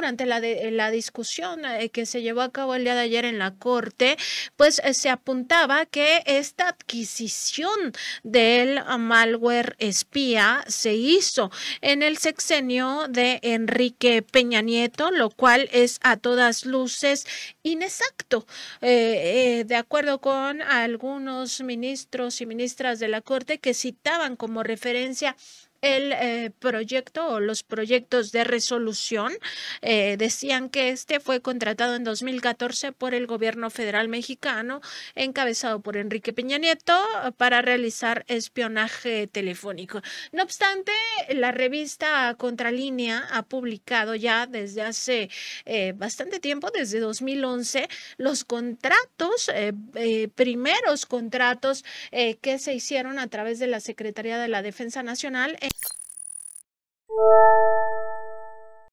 durante la, de, eh, la discusión eh, que se llevó a cabo el día de ayer en la Corte, pues eh, se apuntaba que esta adquisición del ah, malware espía se hizo en el sexenio de Enrique Peña Nieto, lo cual es a todas luces inexacto. de acuerdo con algunos ministros y ministras de la Corte que citaban como referencia el eh, proyecto o los proyectos de resolución. Eh, decían que este fue contratado en 2014 por el gobierno federal mexicano, encabezado por Enrique Peña Nieto, para realizar espionaje telefónico. No obstante, la revista Contralínea ha publicado ya desde hace eh, bastante tiempo, desde 2011, los contratos, primeros contratos que se hicieron a través de la Secretaría de la Defensa Nacional. you